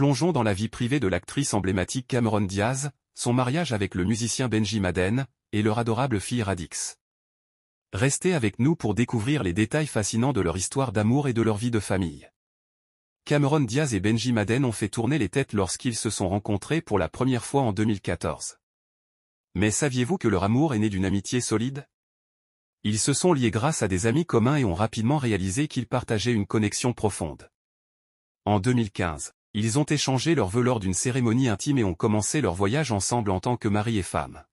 Plongeons dans la vie privée de l'actrice emblématique Cameron Diaz, son mariage avec le musicien Benji Madden, et leur adorable fille Radix. Restez avec nous pour découvrir les détails fascinants de leur histoire d'amour et de leur vie de famille. Cameron Diaz et Benji Madden ont fait tourner les têtes lorsqu'ils se sont rencontrés pour la première fois en 2014. Mais saviez-vous que leur amour est né d'une amitié solide Ils se sont liés grâce à des amis communs et ont rapidement réalisé qu'ils partageaient une connexion profonde. En 2015, ils ont échangé leurs vœux lors d'une cérémonie intime et ont commencé leur voyage ensemble en tant que mari et femme.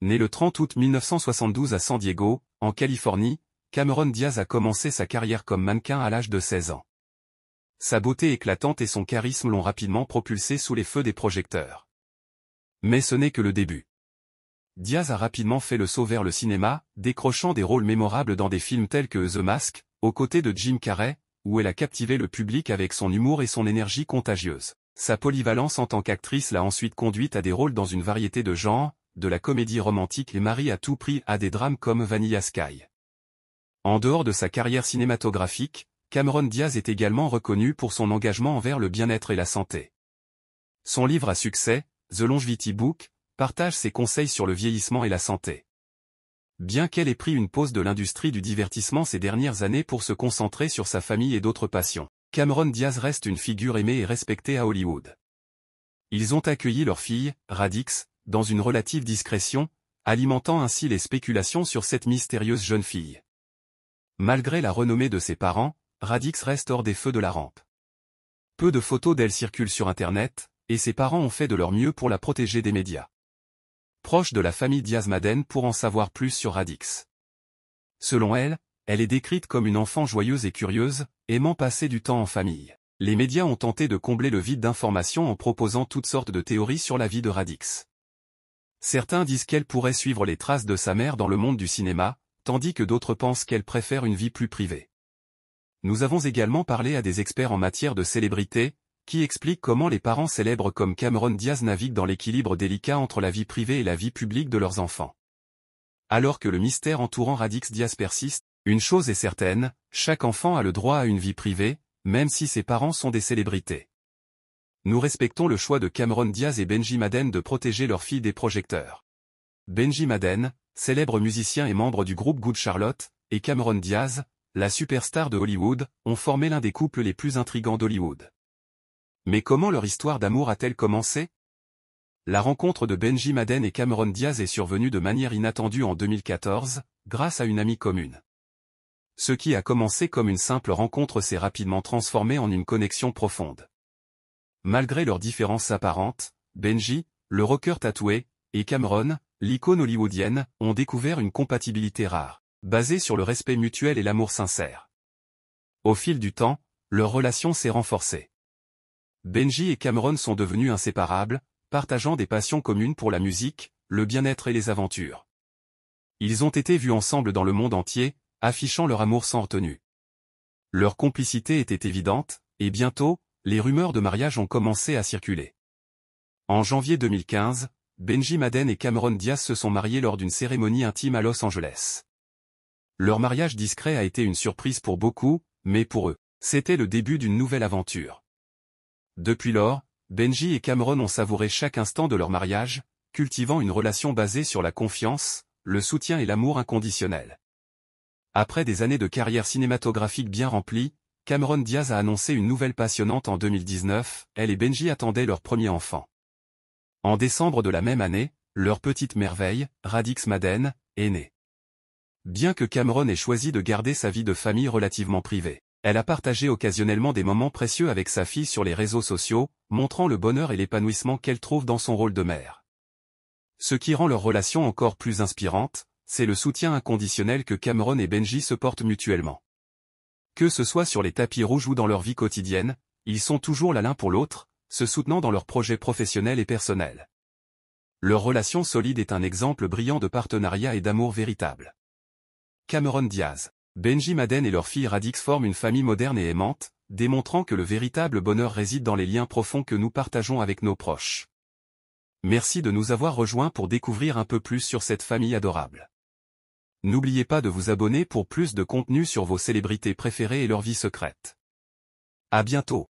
Né le 30 août 1972 à San Diego, en Californie, Cameron Diaz a commencé sa carrière comme mannequin à l'âge de 16 ans. Sa beauté éclatante et son charisme l'ont rapidement propulsé sous les feux des projecteurs. Mais ce n'est que le début. Diaz a rapidement fait le saut vers le cinéma, décrochant des rôles mémorables dans des films tels que The Mask, aux côtés de Jim Carrey, où elle a captivé le public avec son humour et son énergie contagieuse. Sa polyvalence en tant qu'actrice l'a ensuite conduite à des rôles dans une variété de genres, de la comédie romantique et Marie à tout prix à des drames comme Vanilla Sky. En dehors de sa carrière cinématographique, Cameron Diaz est également reconnu pour son engagement envers le bien-être et la santé. Son livre à succès, The Longevity Book, partage ses conseils sur le vieillissement et la santé. Bien qu'elle ait pris une pause de l'industrie du divertissement ces dernières années pour se concentrer sur sa famille et d'autres passions, Cameron Diaz reste une figure aimée et respectée à Hollywood. Ils ont accueilli leur fille, Radix, dans une relative discrétion, alimentant ainsi les spéculations sur cette mystérieuse jeune fille. Malgré la renommée de ses parents, Radix reste hors des feux de la rampe. Peu de photos d'elle circulent sur Internet, et ses parents ont fait de leur mieux pour la protéger des médias proche de la famille Diazmaden pour en savoir plus sur Radix. Selon elle, elle est décrite comme une enfant joyeuse et curieuse, aimant passer du temps en famille. Les médias ont tenté de combler le vide d'informations en proposant toutes sortes de théories sur la vie de Radix. Certains disent qu'elle pourrait suivre les traces de sa mère dans le monde du cinéma, tandis que d'autres pensent qu'elle préfère une vie plus privée. Nous avons également parlé à des experts en matière de célébrité, qui explique comment les parents célèbres comme Cameron Diaz naviguent dans l'équilibre délicat entre la vie privée et la vie publique de leurs enfants. Alors que le mystère entourant Radix Diaz persiste, une chose est certaine, chaque enfant a le droit à une vie privée, même si ses parents sont des célébrités. Nous respectons le choix de Cameron Diaz et Benji Madden de protéger leur fille des projecteurs. Benji Madden, célèbre musicien et membre du groupe Good Charlotte, et Cameron Diaz, la superstar de Hollywood, ont formé l'un des couples les plus intrigants d'Hollywood. Mais comment leur histoire d'amour a-t-elle commencé La rencontre de Benji Madden et Cameron Diaz est survenue de manière inattendue en 2014, grâce à une amie commune. Ce qui a commencé comme une simple rencontre s'est rapidement transformé en une connexion profonde. Malgré leurs différences apparentes, Benji, le rocker tatoué, et Cameron, l'icône hollywoodienne, ont découvert une compatibilité rare, basée sur le respect mutuel et l'amour sincère. Au fil du temps, leur relation s'est renforcée. Benji et Cameron sont devenus inséparables, partageant des passions communes pour la musique, le bien-être et les aventures. Ils ont été vus ensemble dans le monde entier, affichant leur amour sans retenue. Leur complicité était évidente, et bientôt, les rumeurs de mariage ont commencé à circuler. En janvier 2015, Benji Madden et Cameron Diaz se sont mariés lors d'une cérémonie intime à Los Angeles. Leur mariage discret a été une surprise pour beaucoup, mais pour eux, c'était le début d'une nouvelle aventure. Depuis lors, Benji et Cameron ont savouré chaque instant de leur mariage, cultivant une relation basée sur la confiance, le soutien et l'amour inconditionnel. Après des années de carrière cinématographique bien remplies, Cameron Diaz a annoncé une nouvelle passionnante en 2019, elle et Benji attendaient leur premier enfant. En décembre de la même année, leur petite merveille, Radix Madden, est née. Bien que Cameron ait choisi de garder sa vie de famille relativement privée. Elle a partagé occasionnellement des moments précieux avec sa fille sur les réseaux sociaux, montrant le bonheur et l'épanouissement qu'elle trouve dans son rôle de mère. Ce qui rend leur relation encore plus inspirante, c'est le soutien inconditionnel que Cameron et Benji se portent mutuellement. Que ce soit sur les tapis rouges ou dans leur vie quotidienne, ils sont toujours là l'un pour l'autre, se soutenant dans leurs projets professionnels et personnels. Leur relation solide est un exemple brillant de partenariat et d'amour véritable. Cameron Diaz Benji Madden et leur fille Radix forment une famille moderne et aimante, démontrant que le véritable bonheur réside dans les liens profonds que nous partageons avec nos proches. Merci de nous avoir rejoints pour découvrir un peu plus sur cette famille adorable. N'oubliez pas de vous abonner pour plus de contenu sur vos célébrités préférées et leur vie secrète. À bientôt